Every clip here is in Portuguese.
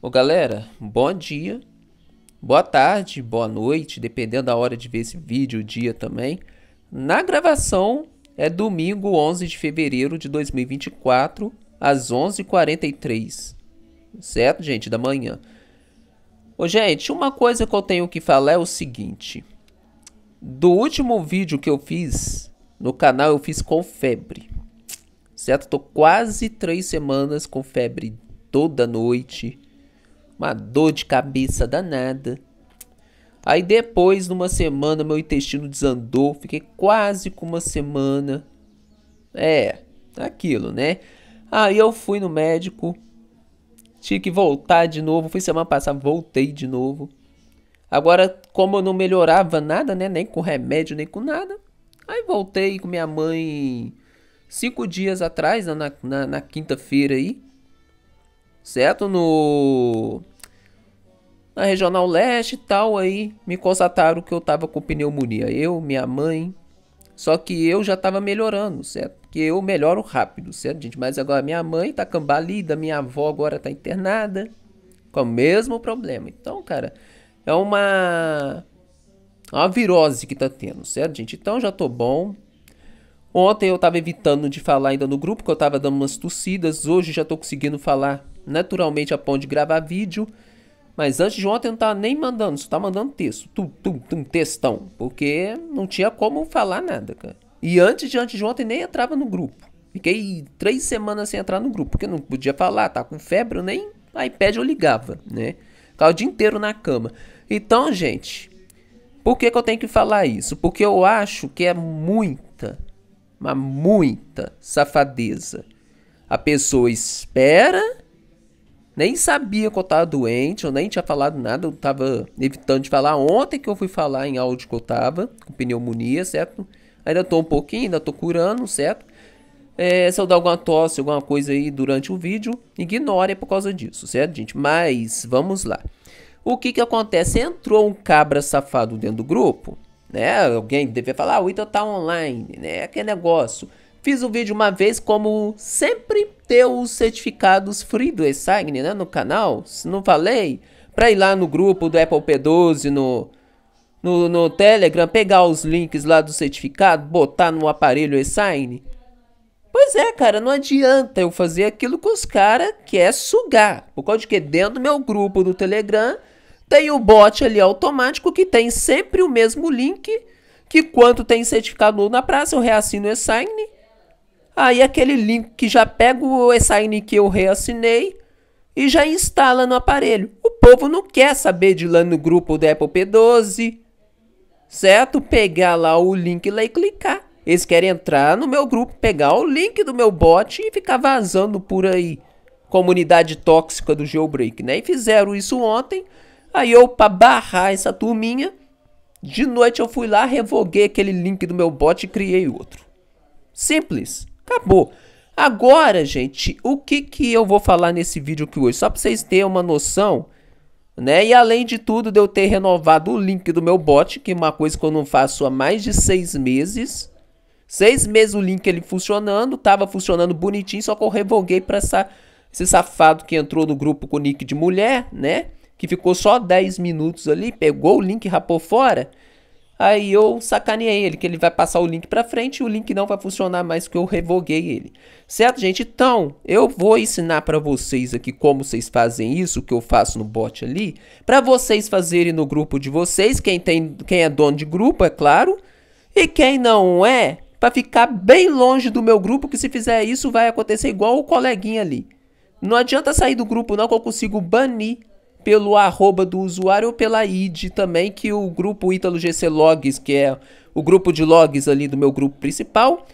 Ô galera, bom dia, boa tarde, boa noite, dependendo da hora de ver esse vídeo, o dia também. Na gravação é domingo 11 de fevereiro de 2024, às 11h43, certo, gente, da manhã. Ô gente, uma coisa que eu tenho que falar é o seguinte: do último vídeo que eu fiz no canal, eu fiz com febre, certo? Tô quase três semanas com febre toda noite uma dor de cabeça danada. Aí depois, numa semana, meu intestino desandou, fiquei quase com uma semana. É, aquilo, né? Aí eu fui no médico, tinha que voltar de novo, fui semana passada, voltei de novo. Agora, como eu não melhorava nada, né? Nem com remédio, nem com nada. Aí voltei com minha mãe cinco dias atrás, na, na, na quinta-feira aí certo? No na regional leste e tal aí me constataram que eu tava com pneumonia, eu, minha mãe. Só que eu já tava melhorando, certo? que eu melhoro rápido, certo, gente? Mas agora minha mãe tá cambalida, minha avó agora tá internada com o mesmo problema. Então, cara, é uma uma virose que tá tendo, certo, gente? Então já tô bom. Ontem eu tava evitando de falar ainda no grupo, que eu tava dando umas tossidas. Hoje já tô conseguindo falar naturalmente a ponto de gravar vídeo. Mas antes de ontem eu não tava nem mandando, só tá mandando texto. Tum, tum, tum, textão. Porque não tinha como falar nada, cara. E antes de antes de ontem nem entrava no grupo. Fiquei três semanas sem entrar no grupo, porque não podia falar, tá com febre, eu nem iPad eu ligava, né? Ficava o dia inteiro na cama. Então, gente, por que, que eu tenho que falar isso? Porque eu acho que é muita, mas muita safadeza. A pessoa espera nem sabia que eu tava doente, eu nem tinha falado nada, eu tava evitando de falar. Ontem que eu fui falar em áudio que eu tava, com pneumonia, certo? Ainda tô um pouquinho, ainda tô curando, certo? É, se eu dar alguma tosse, alguma coisa aí durante o vídeo, ignore é por causa disso, certo, gente? Mas vamos lá. O que que acontece? Entrou um cabra safado dentro do grupo, né? Alguém deveria falar, ah, o Ita tá online, né? Que negócio. Fiz o vídeo uma vez como sempre ter os certificados free do eSign, né, no canal, se não falei, para ir lá no grupo do Apple P12, no, no, no, Telegram, pegar os links lá do certificado, botar no aparelho eSign. Pois é, cara, não adianta eu fazer aquilo que os caras querem sugar. Por causa de que dentro do meu grupo do Telegram tem o bot ali automático que tem sempre o mesmo link que quando tem certificado na praça, eu reassino o eSign Aí aquele link que já pega o sign que eu reassinei e já instala no aparelho. O povo não quer saber de lá no grupo do Apple P12, certo? Pegar lá o link lá e clicar. Eles querem entrar no meu grupo, pegar o link do meu bot e ficar vazando por aí. Comunidade tóxica do Jailbreak, né? E fizeram isso ontem. Aí eu, pra barrar essa turminha, de noite eu fui lá, revoguei aquele link do meu bot e criei outro. Simples. Acabou. Agora, gente, o que, que eu vou falar nesse vídeo aqui hoje? Só para vocês terem uma noção, né? E além de tudo, de eu ter renovado o link do meu bot, que é uma coisa que eu não faço há mais de seis meses. Seis meses o link ele funcionando, tava funcionando bonitinho, só que eu revoguei para essa, esse safado que entrou no grupo com nick de mulher, né? Que ficou só 10 minutos ali, pegou o link e rapou fora. Aí eu sacaneei ele, que ele vai passar o link para frente e o link não vai funcionar mais porque eu revoguei ele. Certo, gente? Então, eu vou ensinar para vocês aqui como vocês fazem isso, que eu faço no bot ali, para vocês fazerem no grupo de vocês, quem tem, quem é dono de grupo, é claro, e quem não é, para ficar bem longe do meu grupo, que se fizer isso vai acontecer igual o coleguinha ali. Não adianta sair do grupo não que eu consigo banir pelo arroba do usuário ou pela ID também, que o grupo Ítalo GC Logs, que é o grupo de logs ali do meu grupo principal,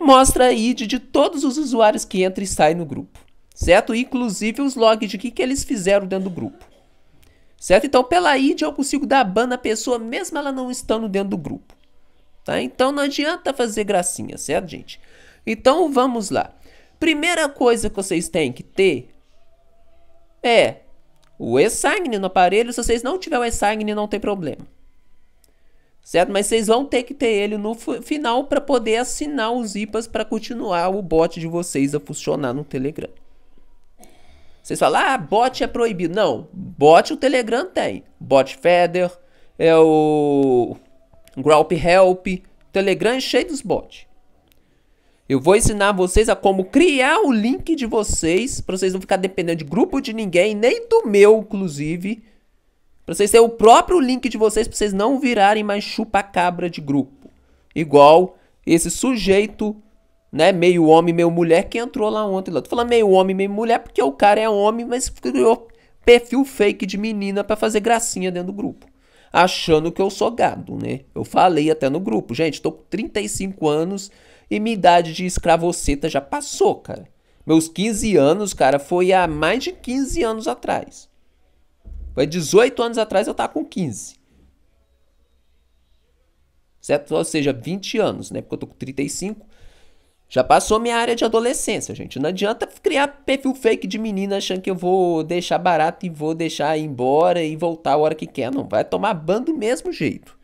mostra a ID de todos os usuários que entram e saem no grupo, certo? Inclusive os logs de que, que eles fizeram dentro do grupo, certo? Então, pela ID eu consigo dar ban na pessoa, mesmo ela não estando dentro do grupo, tá? Então, não adianta fazer gracinha, certo, gente? Então, vamos lá. Primeira coisa que vocês têm que ter é o e-sign no aparelho, se vocês não tiver o e-sign, não tem problema. Certo? Mas vocês vão ter que ter ele no final para poder assinar os IPAs para continuar o bot de vocês a funcionar no Telegram. Vocês falam, ah, bot é proibido. Não, bot o Telegram tem. Bot Feather, é o Growl Help. Telegram é cheio dos bots. Eu vou ensinar vocês a como criar o link de vocês, para vocês não ficar dependendo de grupo de ninguém, nem do meu, inclusive. Para vocês terem o próprio link de vocês, para vocês não virarem mais chupa-cabra de grupo. Igual esse sujeito, né, meio homem, meio mulher, que entrou lá ontem. Lá. Tô falando meio homem, meio mulher, porque o cara é homem, mas criou perfil fake de menina para fazer gracinha dentro do grupo. Achando que eu sou gado, né? Eu falei até no grupo, gente, tô com 35 anos e minha idade de escravoceta já passou, cara. Meus 15 anos, cara, foi há mais de 15 anos atrás. Foi 18 anos atrás eu tava com 15. Certo? Ou seja, 20 anos, né? Porque eu tô com 35. Já passou minha área de adolescência, gente. Não adianta criar perfil fake de menina achando que eu vou deixar barato e vou deixar ir embora e voltar a hora que quer. Não, vai tomar banho do mesmo jeito.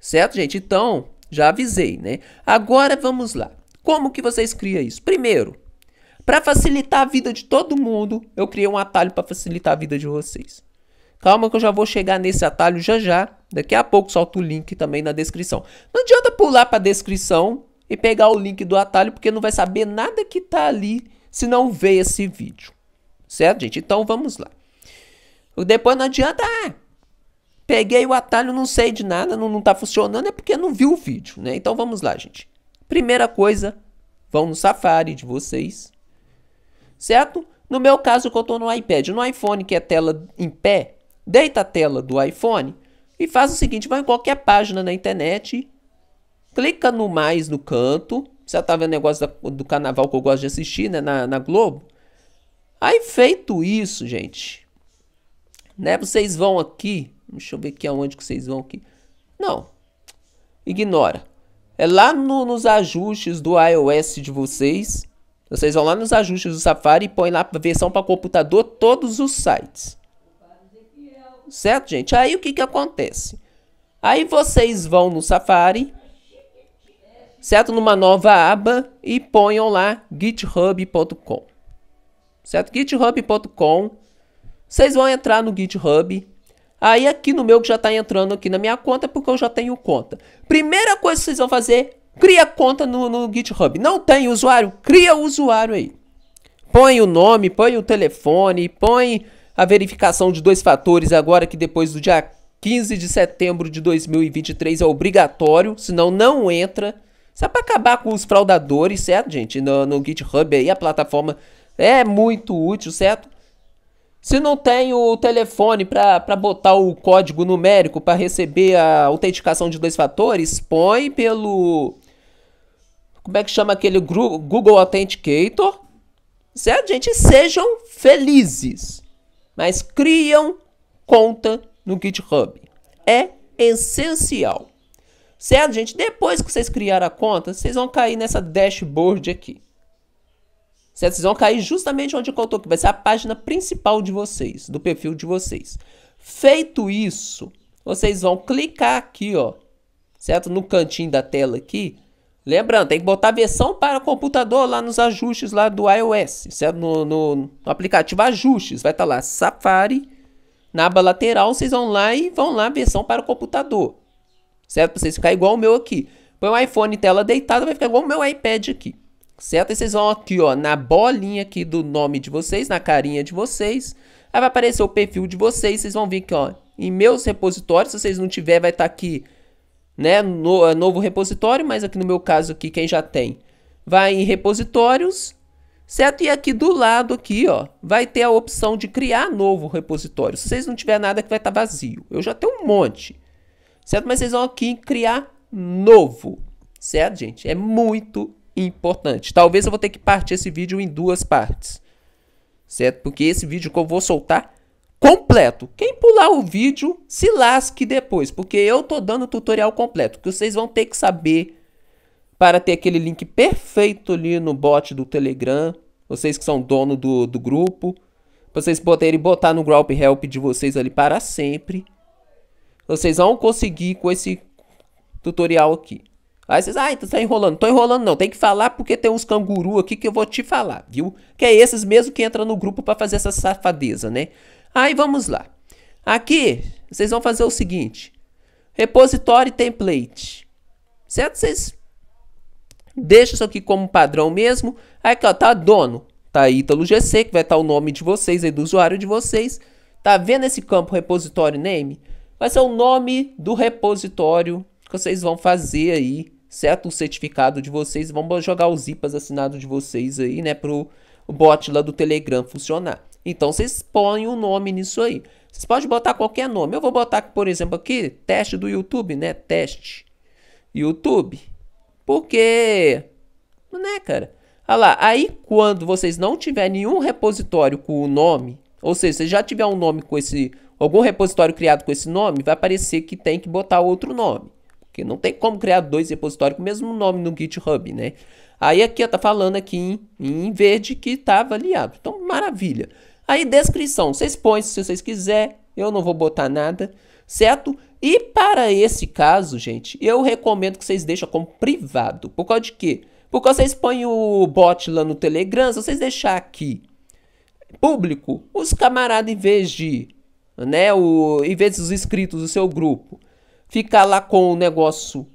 Certo, gente? Então, já avisei, né? Agora vamos lá. Como que vocês criam isso? Primeiro, para facilitar a vida de todo mundo, eu criei um atalho para facilitar a vida de vocês. Calma que eu já vou chegar nesse atalho já já. Daqui a pouco solto o link também na descrição. Não adianta pular para a descrição e pegar o link do atalho porque não vai saber nada que tá ali se não ver esse vídeo. Certo, gente? Então vamos lá. Depois não adianta, ah, Peguei o atalho, não sei de nada, não, não tá funcionando, é porque não viu o vídeo, né? Então vamos lá, gente. Primeira coisa, vão no Safari de vocês, certo? No meu caso, que eu tô no iPad, no iPhone, que é tela em pé, deita a tela do iPhone e faz o seguinte, vai em qualquer página na internet, clica no mais no canto, você tá vendo o negócio do carnaval que eu gosto de assistir, né, na, na Globo. Aí feito isso, gente, né, vocês vão aqui Deixa eu ver aqui aonde que vocês vão aqui. Não. Ignora. É lá no, nos ajustes do iOS de vocês. Vocês vão lá nos ajustes do Safari e põem lá a versão para computador todos os sites. Certo, gente? Aí o que, que acontece? Aí vocês vão no Safari, certo? Numa nova aba e ponham lá github.com. Certo? github.com. Vocês vão entrar no GitHub, Aí aqui no meu que já está entrando aqui na minha conta, é porque eu já tenho conta. Primeira coisa que vocês vão fazer, cria conta no, no GitHub. Não tem usuário? Cria o usuário aí. Põe o nome, põe o telefone, põe a verificação de dois fatores agora que depois do dia 15 de setembro de 2023 é obrigatório, senão não entra. Isso é para acabar com os fraudadores, certo, gente? No, no GitHub aí, a plataforma é muito útil, certo? Se não tem o telefone para botar o código numérico para receber a autenticação de dois fatores, põe pelo. Como é que chama aquele Google Authenticator? Certo, gente? Sejam felizes, mas criam conta no GitHub. É essencial. Certo, gente? Depois que vocês criaram a conta, vocês vão cair nessa dashboard aqui. Certo? Vocês vão cair justamente onde eu estou, que vai ser a página principal de vocês, do perfil de vocês. Feito isso, vocês vão clicar aqui, ó, certo? No cantinho da tela aqui. Lembrando, tem que botar versão para computador lá nos ajustes lá do iOS, certo? No, no, no aplicativo ajustes, vai estar tá lá Safari, na aba lateral, vocês vão lá e vão lá versão para computador, certo? Para vocês ficarem igual o meu aqui. Põe o iPhone tela deitada, vai ficar igual o meu iPad aqui certo? E vocês vão aqui, ó, na bolinha aqui do nome de vocês, na carinha de vocês. Aí vai aparecer o perfil de vocês, vocês vão vir aqui, ó, em meus repositórios. Se vocês não tiver, vai estar tá aqui, né, no, é, novo repositório, mas aqui no meu caso aqui, quem já tem, vai em repositórios, certo? E aqui do lado aqui, ó, vai ter a opção de criar novo repositório. Se vocês não tiver nada que vai estar tá vazio. Eu já tenho um monte, certo? Mas vocês vão aqui em criar novo, certo, gente? É muito importante. Talvez eu vou ter que partir esse vídeo em duas partes. Certo? Porque esse vídeo que eu vou soltar completo. Quem pular o vídeo, se lasque depois, porque eu tô dando o tutorial completo, que vocês vão ter que saber para ter aquele link perfeito ali no bot do Telegram, vocês que são dono do, do grupo, vocês poderem botar no Group Help de vocês ali para sempre. Vocês vão conseguir com esse tutorial aqui. Aí vocês, ah, então tá enrolando. Tô enrolando não, tem que falar porque tem uns canguru aqui que eu vou te falar, viu? Que é esses mesmo que entram no grupo para fazer essa safadeza, né? Aí vamos lá. Aqui, vocês vão fazer o seguinte. Repositório template. Certo? Vocês deixam isso aqui como padrão mesmo. Aí aqui, ó, tá dono. Tá aí Italo GC, que vai estar tá o nome de vocês aí, do usuário de vocês. Tá vendo esse campo repositório name? Vai ser o nome do repositório que vocês vão fazer aí certo? O certificado de vocês. Vamos jogar os IPAs assinados de vocês aí, né? Pro bot lá do Telegram funcionar. Então vocês põem o um nome nisso aí. Vocês podem botar qualquer nome. Eu vou botar, por exemplo, aqui, teste do YouTube, né? Teste YouTube. Porque, né, cara? Olha lá, aí quando vocês não tiver nenhum repositório com o nome, ou seja, se já tiver um nome com esse, algum repositório criado com esse nome, vai aparecer que tem que botar outro nome. Porque não tem como criar dois repositórios com o mesmo nome no GitHub, né? Aí aqui está falando aqui em, em verde que tá avaliado. Então, maravilha. Aí descrição, vocês põem se vocês quiserem, eu não vou botar nada, certo? E para esse caso, gente, eu recomendo que vocês deixem como privado. Por causa de quê? Porque vocês põem o bot lá no Telegram, se vocês deixar aqui público, os camaradas, em vez de, né, o, em vez dos inscritos do seu grupo, ficar lá com o negócio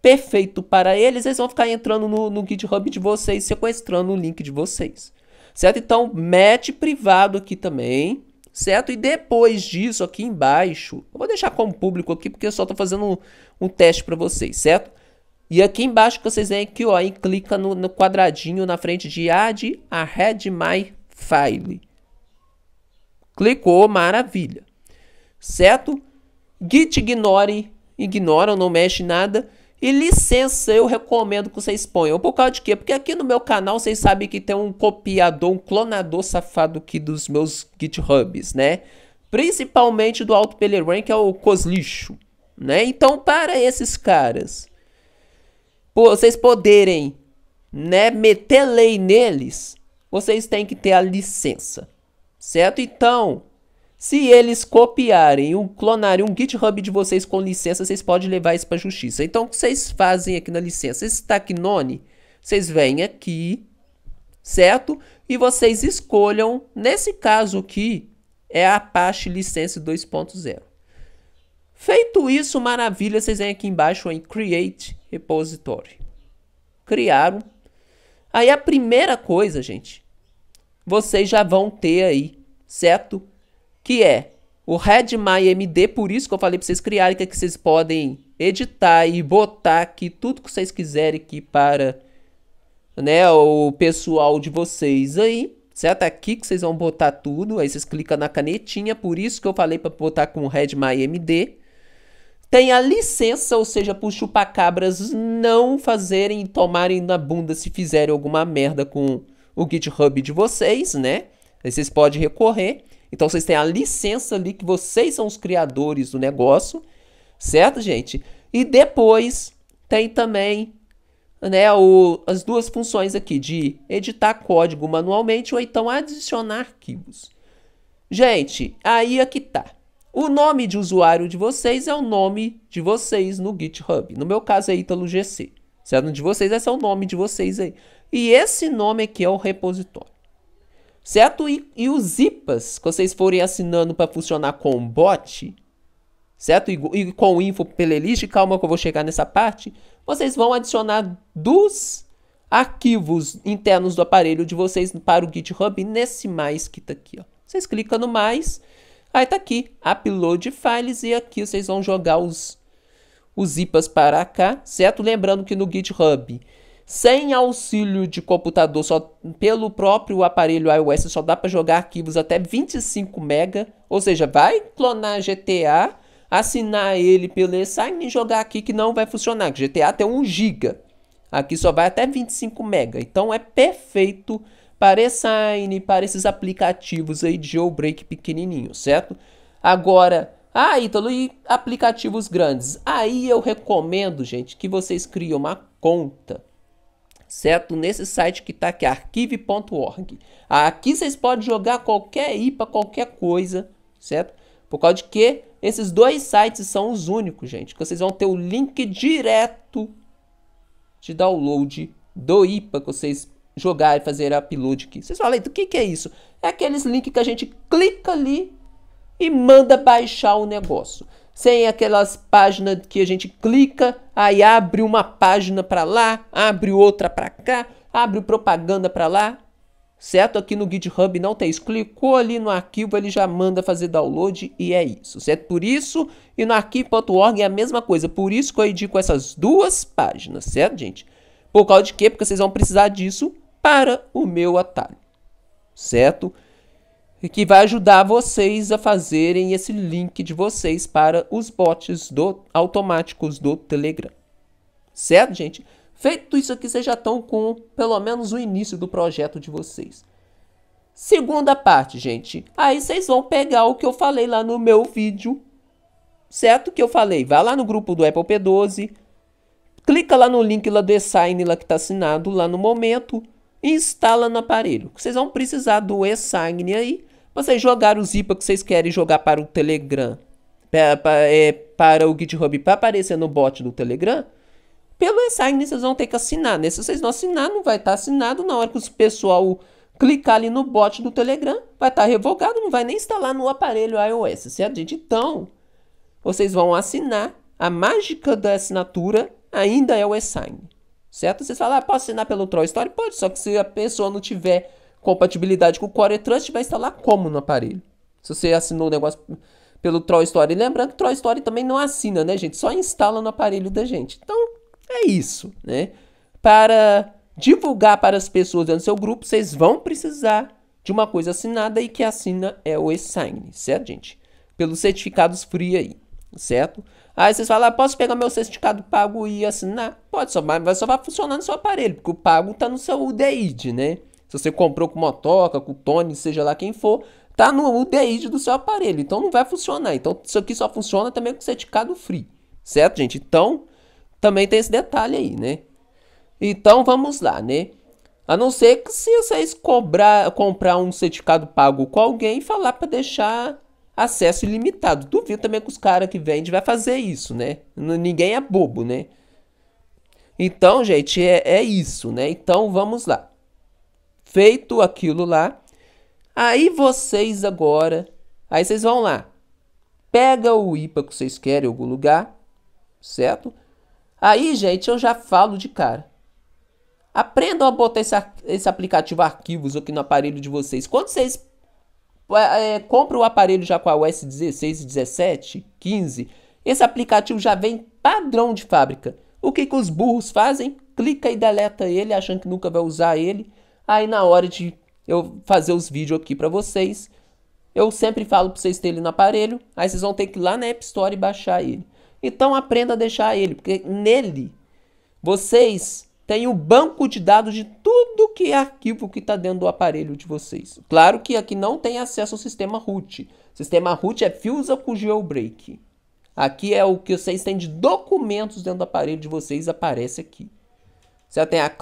perfeito para eles, eles vão ficar entrando no, no GitHub de vocês, sequestrando o link de vocês. Certo? Então, mete privado aqui também, certo? E depois disso, aqui embaixo, eu vou deixar como público aqui, porque eu só estou fazendo um, um teste para vocês, certo? E aqui embaixo que vocês vêm aqui, ó, e clica no, no quadradinho na frente de Add a Red My File. Clicou, maravilha. Certo? Git ignore ignoram, não mexem nada. E licença, eu recomendo que vocês ponham. Por causa de quê? Porque aqui no meu canal vocês sabem que tem um copiador, um clonador safado aqui dos meus GitHubs, né? Principalmente do Alto Peleran, que é o Coslixo, né? Então, para esses caras, vocês poderem, né, meter lei neles, vocês têm que ter a licença, certo? Então, se eles copiarem ou clonarem um GitHub de vocês com licença, vocês podem levar isso para justiça. Então, o que vocês fazem aqui na licença? Esse tá None, vocês vêm aqui, certo? E vocês escolham, nesse caso aqui, é a Apache Licença 2.0. Feito isso, maravilha, vocês vêm aqui embaixo em Create Repository. Criaram. Aí a primeira coisa, gente, vocês já vão ter aí, certo? que é o RedMyMD, por isso que eu falei para vocês criarem, que, é que vocês podem editar e botar aqui tudo que vocês quiserem aqui para né, o pessoal de vocês aí. Certo? É aqui que vocês vão botar tudo, aí vocês clicam na canetinha, por isso que eu falei para botar com o RedMyMD. Tem a licença, ou seja, para os chupacabras não fazerem e tomarem na bunda se fizerem alguma merda com o GitHub de vocês, né? Aí vocês podem recorrer. Então vocês têm a licença ali que vocês são os criadores do negócio, certo, gente? E depois tem também né, o, as duas funções aqui de editar código manualmente ou então adicionar arquivos. Gente, aí é que tá. O nome de usuário de vocês é o nome de vocês no GitHub. No meu caso é ItaloGC. Certo? De vocês, esse é o nome de vocês aí. E esse nome aqui é o repositório certo? E, e os IPAs que vocês forem assinando para funcionar com o bot, certo? E, e com o info playlist, calma que eu vou chegar nessa parte, vocês vão adicionar dos arquivos internos do aparelho de vocês para o GitHub nesse mais que tá aqui, ó. Vocês clicam no mais, aí tá aqui, upload files e aqui vocês vão jogar os os IPAs para cá, certo? Lembrando que no GitHub sem auxílio de computador, só pelo próprio aparelho iOS só dá para jogar arquivos até 25 mega, ou seja, vai clonar GTA, assinar ele pelo e-sign e jogar aqui que não vai funcionar. GTA tem 1 giga. Aqui só vai até 25 mega. Então é perfeito para e-sign, para esses aplicativos aí de jailbreak pequenininho, certo? Agora, ah, Ítalo, e aplicativos grandes? Aí eu recomendo, gente, que vocês criem uma conta certo? Nesse site que está aqui, archive.org. Aqui vocês podem jogar qualquer IPA, qualquer coisa, certo? Por causa de que esses dois sites são os únicos, gente, que vocês vão ter o link direto de download do IPA que vocês jogarem, fazer upload aqui. Vocês falam, do que, que é isso? É aqueles links que a gente clica ali e manda baixar o negócio sem aquelas páginas que a gente clica, aí abre uma página para lá, abre outra para cá, abre propaganda para lá, certo? Aqui no GitHub não tem isso. Clicou ali no arquivo, ele já manda fazer download e é isso, certo? Por isso, e no arquivo.org é a mesma coisa. Por isso que eu indico essas duas páginas, certo, gente? Por causa de quê? Porque vocês vão precisar disso para o meu atalho, certo? que vai ajudar vocês a fazerem esse link de vocês para os bots do, automáticos do Telegram. Certo, gente? Feito isso aqui, vocês já estão com pelo menos o início do projeto de vocês. Segunda parte, gente. Aí vocês vão pegar o que eu falei lá no meu vídeo, certo? Que eu falei, vá lá no grupo do Apple P12, clica lá no link lá do e-sign lá que está assinado lá no momento e instala no aparelho. Vocês vão precisar do e-sign aí vocês jogaram o zipa que vocês querem jogar para o Telegram, para, para, é, para o GitHub, para aparecer no bot do Telegram, pelo assign vocês vão ter que assinar, né? Se vocês não assinar, não vai estar tá assinado na hora que o pessoal clicar ali no bot do Telegram, vai estar tá revogado, não vai nem instalar no aparelho iOS, certo, gente? Então, vocês vão assinar, a mágica da assinatura ainda é o assign, certo? Vocês falam, ah, posso assinar pelo Troll Story? Pode, só que se a pessoa não tiver compatibilidade com o Core Trust vai instalar como no aparelho? Se você assinou o negócio pelo Troll Story. Lembrando que o Troll Story também não assina, né, gente? Só instala no aparelho da gente. Então, é isso, né? Para divulgar para as pessoas dentro do seu grupo, vocês vão precisar de uma coisa assinada e que assina é o e-sign, certo, gente? Pelos certificados free aí, certo? Aí vocês falam, ah, posso pegar meu certificado pago e assinar? Pode, só vai, só vai funcionar no seu aparelho, porque o pago está no seu UDID, né? Se você comprou com motoca, com Tony, seja lá quem for, tá no UDI do seu aparelho. Então não vai funcionar. Então isso aqui só funciona também com certificado free. Certo, gente? Então, também tem esse detalhe aí, né? Então vamos lá, né? A não ser que se vocês cobrar, comprar um certificado pago com alguém e falar para deixar acesso ilimitado. Duvido também que os caras que vendem vai fazer isso, né? Ninguém é bobo, né? Então, gente, é, é isso, né? Então vamos lá feito aquilo lá, aí vocês agora, aí vocês vão lá, pega o IPA que vocês querem em algum lugar, certo? Aí, gente, eu já falo de cara. Aprendam a botar esse, esse aplicativo arquivos aqui no aparelho de vocês. Quando vocês é, é compram o aparelho já com a OS 16, 17, 15, esse aplicativo já vem padrão de fábrica. O que, que os burros fazem? Clica e deleta ele, achando que nunca vai usar ele. Aí na hora de eu fazer os vídeos aqui para vocês, eu sempre falo para vocês terem ele no aparelho, aí vocês vão ter que ir lá na App Store e baixar ele. Então aprenda a deixar ele, porque nele vocês têm o banco de dados de tudo que é arquivo que está dentro do aparelho de vocês. Claro que aqui não tem acesso ao sistema root. sistema root é fusa com jailbreak. Aqui é o que vocês têm de documentos dentro do aparelho de vocês, aparece aqui. Já tem a,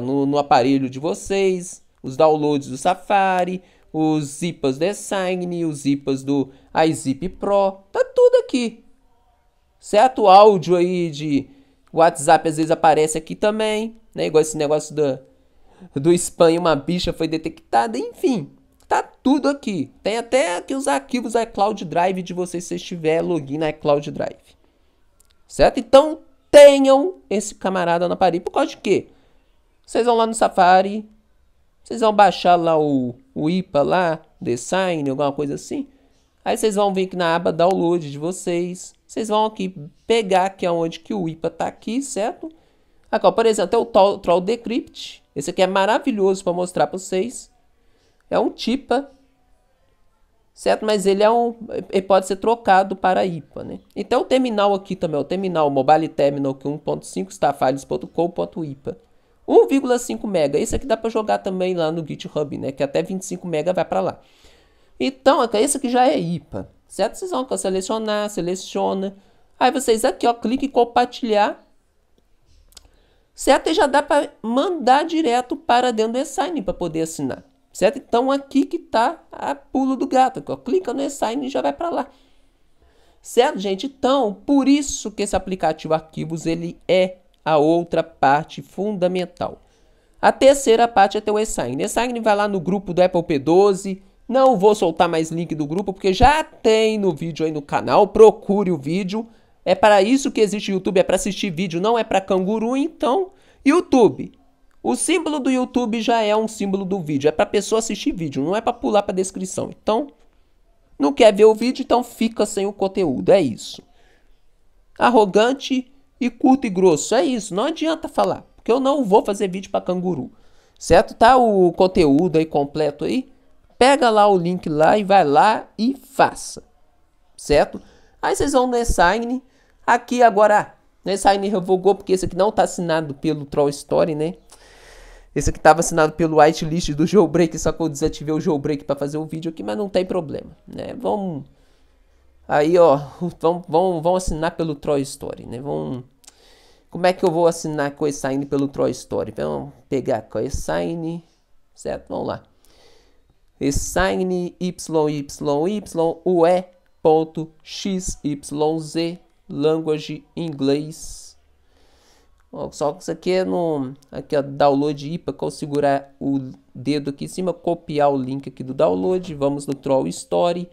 no, no aparelho de vocês, os downloads do Safari, os zipas do Assign, os zipas do iZip Pro, tá tudo aqui. Certo? É o áudio aí de WhatsApp às vezes aparece aqui também, né? Igual esse negócio do, do spam uma bicha foi detectada, enfim. Tá tudo aqui. Tem até aqui os arquivos iCloud Drive de vocês se você tiver login na iCloud Drive. Certo? Então, tenham esse camarada na parede. Por causa de quê? Vocês vão lá no Safari, vocês vão baixar lá o, o IPA lá, Design, alguma coisa assim. Aí vocês vão vir aqui na aba download de vocês. Vocês vão aqui pegar aqui onde que o IPA tá aqui, certo? Aqui, ó, por exemplo, é o Troll Decrypt. Esse aqui é maravilhoso para mostrar para vocês. É um TIPA certo? Mas ele é um, ele pode ser trocado para IPA, né? Então o terminal aqui também, o terminal Mobile Terminal que 1.5 é está files.com.ipa. 1,5 mega. esse aqui dá para jogar também lá no GitHub, né? Que até 25 mega vai para lá. Então, é esse aqui já é IPA, certo? Vocês vão selecionar, seleciona. Aí vocês aqui, ó, clique em compartilhar. Certo? E já dá para mandar direto para dentro do Assign para poder assinar. Certo? Então aqui que está a pulo do gato. Ó. Clica no e-sign e já vai para lá. Certo, gente? Então, por isso que esse aplicativo Arquivos ele é a outra parte fundamental. A terceira parte é ter o e-sign. E-sign vai lá no grupo do Apple P12. Não vou soltar mais link do grupo porque já tem no vídeo aí no canal. Procure o vídeo. É para isso que existe o YouTube, é para assistir vídeo, não é para canguru, então YouTube. O símbolo do YouTube já é um símbolo do vídeo, é para pessoa assistir vídeo, não é para pular para descrição. Então, não quer ver o vídeo, então fica sem o conteúdo, é isso. Arrogante e curto e grosso, é isso, não adianta falar, porque eu não vou fazer vídeo para canguru. Certo? Tá o conteúdo aí completo aí? Pega lá o link lá e vai lá e faça. Certo? Aí vocês vão no sign aqui agora, Nessign revogou porque esse aqui não tá assinado pelo Troll Story, né? Esse aqui estava assinado pelo whitelist do jailbreak, só que eu desativei o jailbreak para fazer o vídeo aqui, mas não tem problema, né? Vamos Aí, ó, vão, vão, vão assinar pelo Troy Story, né? Vão Como é que eu vou assinar CoSign pelo Troy Story? Vamos pegar CoSign, certo? Vamos lá. Sign YYYUE.xyz language inglês Ó, só que isso aqui é no... Aqui, ó, download IPA, que eu segurar o dedo aqui em cima, copiar o link aqui do download, vamos no Troll Story,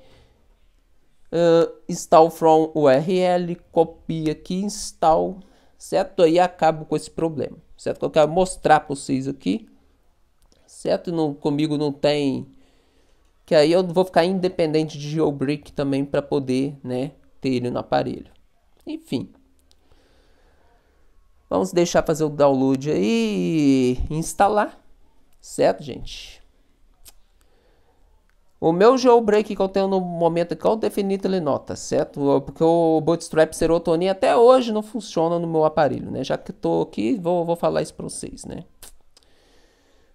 uh, install from URL, copia aqui, install, certo? Aí acabo com esse problema, certo? Eu quero mostrar para vocês aqui, certo? Não, comigo não tem... Que aí eu vou ficar independente de jailbreak também para poder, né, ter ele no aparelho. Enfim. Vamos deixar fazer o download aí e instalar, certo, gente? O meu jailbreak que eu tenho no momento aqui é o ele Nota, certo? Porque o Bootstrap Serotonin até hoje não funciona no meu aparelho, né? Já que tô aqui, vou, vou falar isso para vocês, né?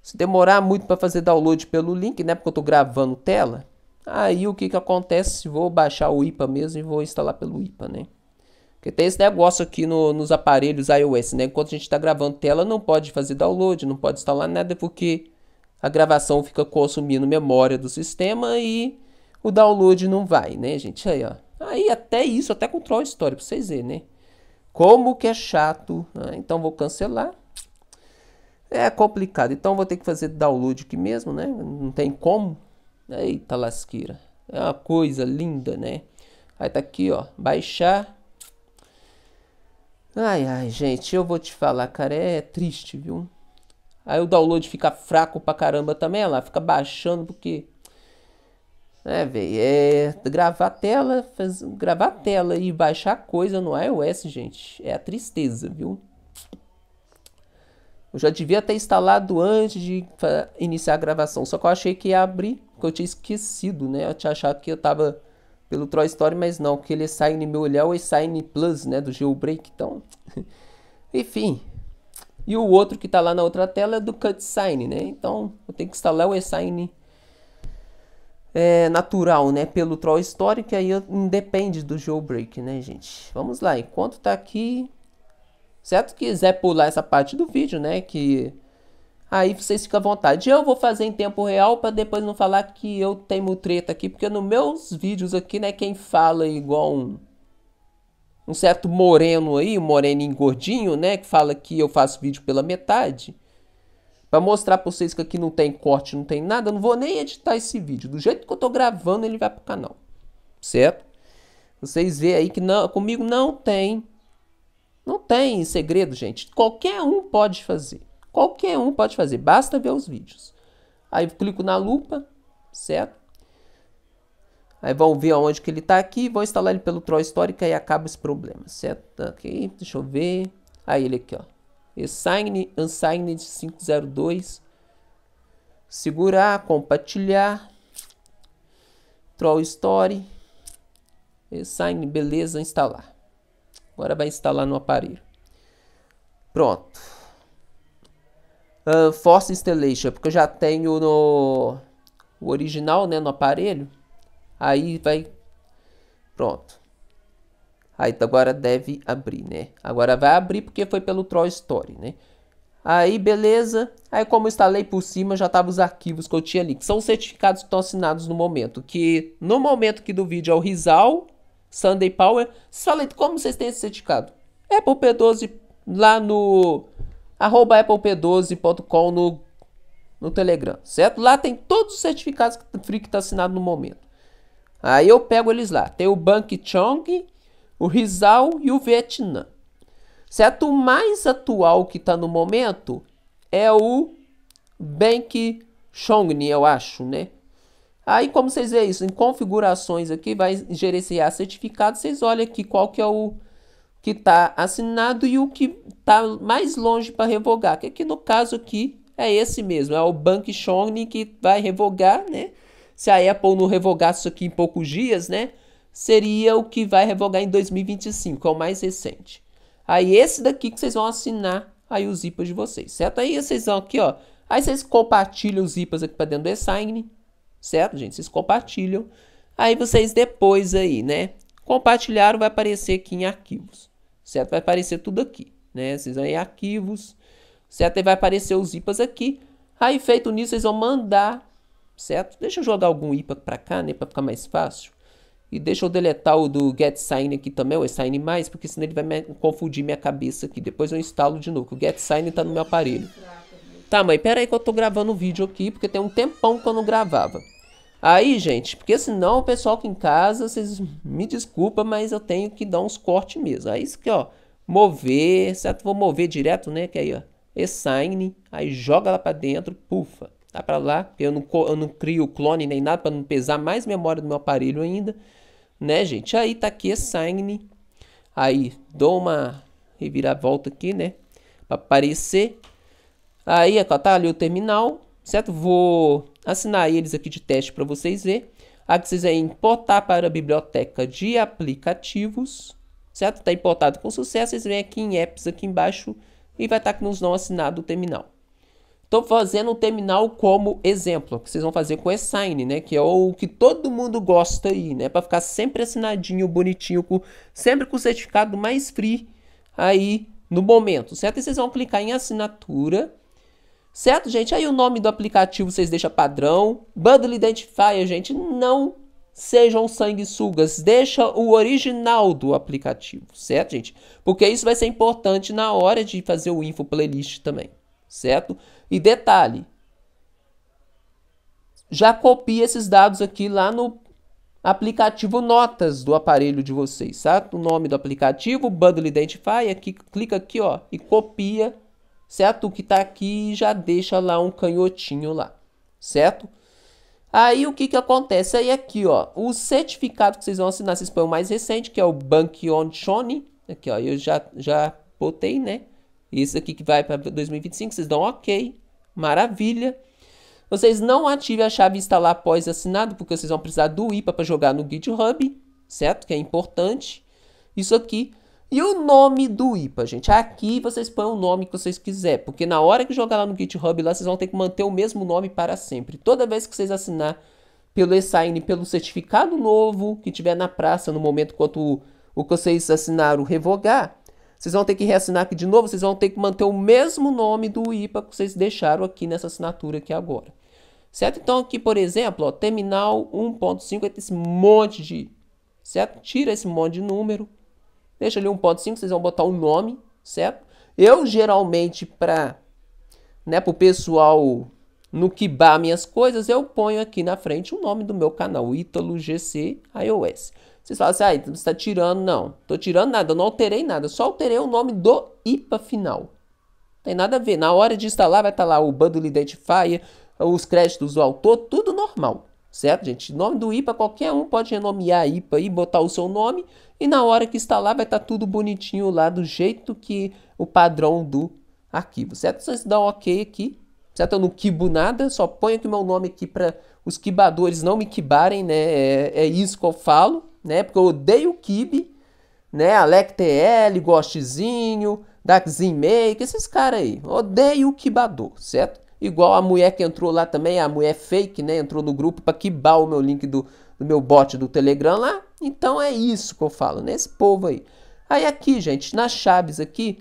Se demorar muito para fazer download pelo link, né? Porque eu estou gravando tela. Aí o que que acontece? Vou baixar o IPA mesmo e vou instalar pelo IPA, né? Porque tem esse negócio aqui no, nos aparelhos iOS, né? Enquanto a gente está gravando tela, não pode fazer download, não pode instalar nada, porque a gravação fica consumindo memória do sistema e o download não vai, né, gente? Aí, ó. Aí até isso, até control story, pra vocês verem, né? Como que é chato. Ah, então vou cancelar. É complicado. Então vou ter que fazer download aqui mesmo, né? Não tem como. Eita lasqueira. É uma coisa linda, né? Aí tá aqui, ó. Baixar Ai, ai, gente, eu vou te falar, cara, é triste, viu? Aí o download fica fraco pra caramba também, lá, fica baixando porque. É, né, velho, é gravar tela, faz... gravar tela e baixar coisa no iOS, gente, é a tristeza, viu? Eu já devia ter instalado antes de iniciar a gravação, só que eu achei que ia abrir, que eu tinha esquecido, né? Eu tinha achado que eu tava pelo Troy Story, mas não, que ele é no meu olhar e é Sign Plus, né, do Jailbreak, então... Enfim. E o outro que está lá na outra tela é do CutSign, né, então eu tenho que instalar o eSign é, natural, né, pelo Troll Story, que aí independe do Jailbreak, né, gente. Vamos lá, enquanto está aqui... Certo que quiser pular essa parte do vídeo, né, que Aí vocês ficam à vontade. Eu vou fazer em tempo real para depois não falar que eu tenho treta aqui, porque nos meus vídeos aqui, né, quem fala igual um, um certo moreno aí, um moreninho gordinho, né, que fala que eu faço vídeo pela metade. Pra mostrar pra vocês que aqui não tem corte, não tem nada, eu não vou nem editar esse vídeo. Do jeito que eu tô gravando, ele vai pro canal. Certo? Vocês veem aí que não, comigo não tem. Não tem segredo, gente. Qualquer um pode fazer. Qualquer um pode fazer, basta ver os vídeos. Aí clico na lupa, certo? Aí vão ver aonde que ele está aqui, vão instalar ele pelo Troll Histórica e acaba esse problema, certo? Tá aqui, deixa eu ver. Aí ele aqui, ó. Assign, unsigned 502. Segurar, compartilhar. Troll Story. Assign, beleza, instalar. Agora vai instalar no aparelho. Pronto uh, Force Installation, porque eu já tenho no o original, né, no aparelho. Aí vai pronto. Aí então, agora deve abrir, né? Agora vai abrir porque foi pelo Troll Story, né? Aí beleza. Aí como eu instalei por cima, já tava os arquivos que eu tinha ali, que são certificados que estão assinados no momento, que no momento que do vídeo é o Rizal, Sunday Power. Falei, como vocês têm esse certificado? É por P12 lá no arroba applep12.com no, no Telegram, certo? Lá tem todos os certificados o que está tá assinado no momento. Aí eu pego eles lá. Tem o Bank Chong, o Rizal e o Vietnã. Certo? O mais atual que está no momento é o Bank Chongni, eu acho, né? Aí, como vocês veem isso, em configurações aqui, vai gerenciar certificado. Vocês olham aqui qual que é o que está assinado e o que está mais longe para revogar, que aqui é no caso aqui é esse mesmo, é o Bank Shone que vai revogar, né? Se a Apple não revogasse isso aqui em poucos dias, né? Seria o que vai revogar em 2025, é o mais recente. Aí esse daqui que vocês vão assinar aí os IPAs de vocês, certo? Aí vocês vão aqui, ó. Aí vocês compartilham os IPAs aqui para dentro do e-sign, certo, gente? Vocês compartilham. Aí vocês depois aí, né? Compartilharam vai aparecer aqui em arquivos certo? Vai aparecer tudo aqui, né? Vocês vão em arquivos, certo? E vai aparecer os IPAs aqui. Aí feito nisso, vocês vão mandar, certo? Deixa eu jogar algum IPA para cá, né? Para ficar mais fácil. E deixa eu deletar o do get sign aqui também, o é sign mais, porque senão ele vai me confundir minha cabeça aqui. Depois eu instalo de novo, o get sign tá no meu aparelho. Tá, mãe, pera aí que eu tô gravando o um vídeo aqui, porque tem um tempão que eu não gravava. Aí, gente, porque senão o pessoal aqui em casa, vocês me desculpa, mas eu tenho que dar uns cortes mesmo. Aí isso aqui, ó, mover, certo? Vou mover direto, né? Que aí, ó, assign, aí joga lá para dentro, pufa, tá para lá. Eu não, eu não crio clone nem nada para não pesar mais memória do meu aparelho ainda, né, gente? Aí tá aqui assign, aí dou uma reviravolta aqui, né? Para aparecer. Aí, ó, tá ali o terminal, certo? Vou assinar eles aqui de teste para vocês verem. Aqui vocês vêm é importar para a biblioteca de aplicativos, certo? Está importado com sucesso, vocês vêm aqui em apps aqui embaixo e vai estar tá com os não assinado o terminal. Estou fazendo o terminal como exemplo, que vocês vão fazer com e-sign, né? Que é o que todo mundo gosta aí, né? Para ficar sempre assinadinho, bonitinho, com, sempre com o certificado mais free aí no momento, certo? E vocês vão clicar em assinatura Certo, gente? Aí o nome do aplicativo vocês deixam padrão. Bundle Identifier, gente, não sejam sanguessugas. Deixa o original do aplicativo, certo, gente? Porque isso vai ser importante na hora de fazer o info playlist também, certo? E detalhe, já copia esses dados aqui lá no aplicativo Notas do aparelho de vocês, certo? O nome do aplicativo, Bundle identifier aqui, clica aqui ó, e copia certo que tá aqui, já deixa lá um canhotinho lá, certo? Aí o que que acontece? Aí aqui, ó, o certificado que vocês vão assinar, vocês põem o mais recente, que é o on Shone. Aqui, ó, eu já, já botei, né? Isso aqui que vai para 2025, vocês dão ok, maravilha. Vocês não ativem a chave instalar após assinado, porque vocês vão precisar do IPA para jogar no GitHub, certo? Que é importante. Isso aqui. E o nome do IPA, gente? Aqui vocês põem o nome que vocês quiser, porque na hora que jogar lá no GitHub, lá vocês vão ter que manter o mesmo nome para sempre. Toda vez que vocês assinar pelo e-sign, pelo certificado novo que tiver na praça no momento quanto o que vocês assinaram revogar, vocês vão ter que reassinar aqui de novo, vocês vão ter que manter o mesmo nome do IPA que vocês deixaram aqui nessa assinatura aqui agora. Certo? Então aqui, por exemplo, ó, terminal 1.5 é esse monte de... Certo? Tira esse monte de número Deixa ali um 1.5, vocês vão botar o um nome, certo? Eu geralmente para né, o pessoal no que bar minhas coisas, eu ponho aqui na frente o nome do meu canal, Italo GC iOS. Vocês falam assim, ah, então você está tirando. Não, tô tirando nada, eu não alterei nada, só alterei o nome do IPA final. tem nada a ver. Na hora de instalar, vai estar tá lá o bundle identifier, os créditos do autor, tudo normal certo, gente? Nome do IPA, qualquer um pode renomear IPA e botar o seu nome, e na hora que instalar vai estar tá tudo bonitinho lá, do jeito que o padrão do arquivo, certo? se dá um OK aqui, certo? Eu não quibo nada, só ponho aqui meu nome aqui para os quibadores não me quibarem, né? É, é, isso que eu falo, né? Porque eu odeio o quibe, né? AlecTL, Gostezinho, Make, esses caras aí. Odeio o quibador, certo? Igual a mulher que entrou lá também, a mulher fake, né? Entrou no grupo para quibar o meu link do, do meu bot do Telegram lá. Então é isso que eu falo, nesse né, povo aí. Aí aqui, gente, nas chaves aqui,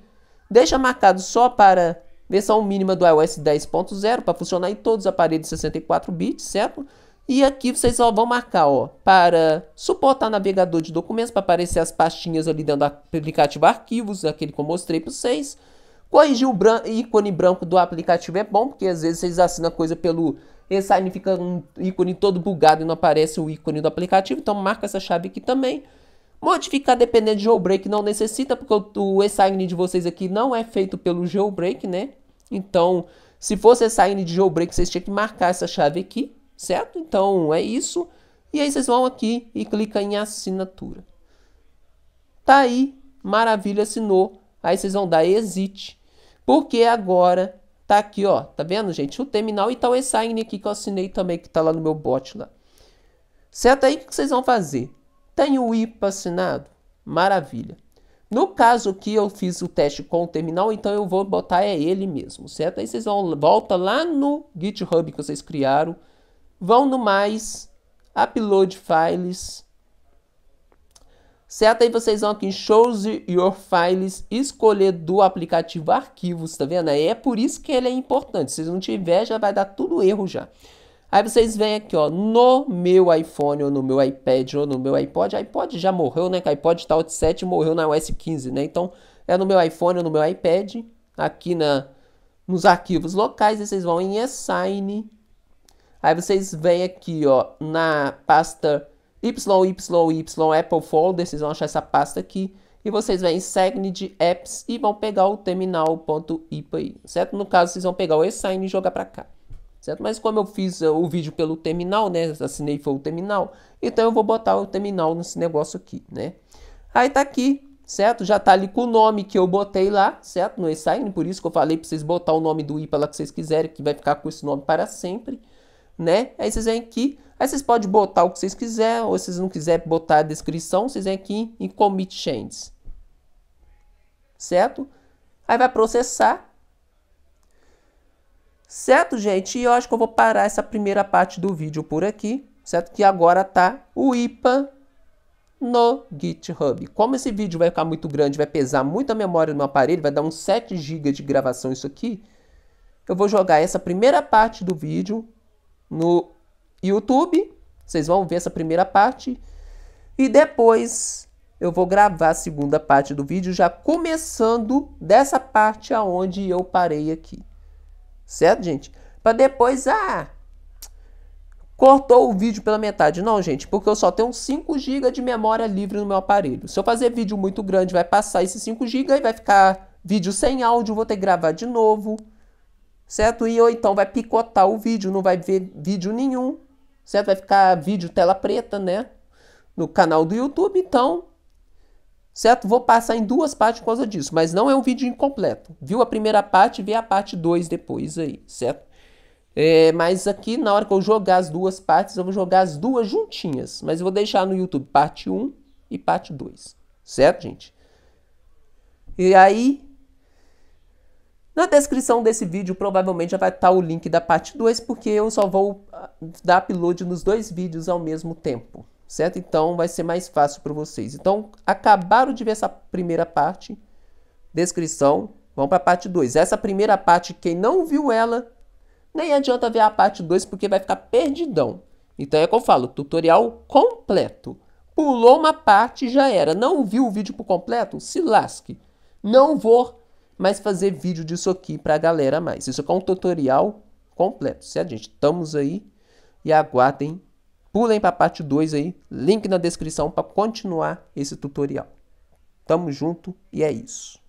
deixa marcado só para versão mínima do iOS 10.0 para funcionar em todos os aparelhos 64 bits, certo? E aqui vocês só vão marcar, ó, para suportar navegador de documentos, para aparecer as pastinhas ali dentro do aplicativo arquivos, aquele que eu mostrei para vocês. Corrigir o ícone branco do aplicativo é bom, porque às vezes vocês assinam coisa pelo e fica um ícone todo bugado e não aparece o ícone do aplicativo, então marca essa chave aqui também. Modificar dependendo de jailbreak não necessita, porque o e de vocês aqui não é feito pelo jailbreak, né? Então, se fosse e de jailbreak, vocês tinham que marcar essa chave aqui, certo? Então, é isso. E aí vocês vão aqui e clicam em assinatura. Tá aí, maravilha, assinou. Aí vocês vão dar exit. Porque agora tá aqui, ó. Tá vendo, gente? O terminal e tal e-sign é aqui que eu assinei também, que tá lá no meu bot lá. Certo aí, o que vocês vão fazer? Tem o IPA assinado? Maravilha. No caso que eu fiz o teste com o terminal, então eu vou botar é ele mesmo, certo? Aí vocês vão, volta lá no GitHub que vocês criaram, vão no mais, upload files, Certo? Aí vocês vão aqui em Shows Your Files, escolher do aplicativo Arquivos, tá vendo? Aí é por isso que ele é importante. Se não tiver, já vai dar tudo erro já. Aí vocês vêm aqui, ó, no meu iPhone ou no meu iPad ou no meu iPod. iPod já morreu, né? Que iPod Touch tá 7 morreu na OS 15, né? Então, é no meu iPhone ou no meu iPad, aqui na nos arquivos locais, aí vocês vão em Assign. Aí vocês vêm aqui, ó, na pasta YYY Apple Folder, vocês vão achar essa pasta aqui. E vocês vêm em Segn de Apps e vão pegar o terminal.ipa certo? No caso, vocês vão pegar o e-sign e jogar para cá, certo? Mas como eu fiz eh, o vídeo pelo terminal, né? Assinei foi o terminal, então eu vou botar o terminal nesse negócio aqui, né? Aí tá aqui, certo? Já tá ali com o nome que eu botei lá, certo? No e-sign, por isso que eu falei para vocês botar o nome do IPA lá que vocês quiserem, que vai ficar com esse nome para sempre, né? Aí vocês vêm aqui, Aí vocês podem botar o que vocês quiserem, ou se vocês não quiserem botar a descrição, vocês vêm aqui em Commit Changes. Certo? Aí vai processar. Certo, gente? E eu acho que eu vou parar essa primeira parte do vídeo por aqui. Certo? Que agora tá o IPA no GitHub. Como esse vídeo vai ficar muito grande, vai pesar muita memória no aparelho, vai dar uns 7 GB de gravação isso aqui, eu vou jogar essa primeira parte do vídeo no YouTube. Vocês vão ver essa primeira parte. E depois eu vou gravar a segunda parte do vídeo, já começando dessa parte aonde eu parei aqui. Certo, gente? Para depois, ah, cortou o vídeo pela metade. Não, gente, porque eu só tenho 5 GB de memória livre no meu aparelho. Se eu fazer vídeo muito grande, vai passar esses 5 GB e vai ficar vídeo sem áudio, vou ter que gravar de novo, certo? E ou então vai picotar o vídeo, não vai ver vídeo nenhum certo? Vai ficar vídeo tela preta, né? No canal do YouTube, então, certo? Vou passar em duas partes por causa disso, mas não é um vídeo incompleto. Viu a primeira parte, vê a parte 2 depois aí, certo? É, mas aqui, na hora que eu jogar as duas partes, eu vou jogar as duas juntinhas, mas eu vou deixar no YouTube parte 1 e parte 2, certo, gente? E aí, na descrição desse vídeo provavelmente já vai estar o link da parte 2, porque eu só vou ah, dar upload nos dois vídeos ao mesmo tempo, certo? Então vai ser mais fácil para vocês. Então acabaram de ver essa primeira parte, descrição, vamos para a parte 2. Essa primeira parte, quem não viu ela, nem adianta ver a parte 2 porque vai ficar perdidão. Então é que eu falo, tutorial completo. Pulou uma parte já era. Não viu o vídeo por completo? Se lasque. Não vou mas fazer vídeo disso aqui para a galera mais. Isso aqui é um tutorial completo, certo, gente? Estamos aí e aguardem. Pulem para a parte 2 aí, link na descrição para continuar esse tutorial. Tamo junto e é isso.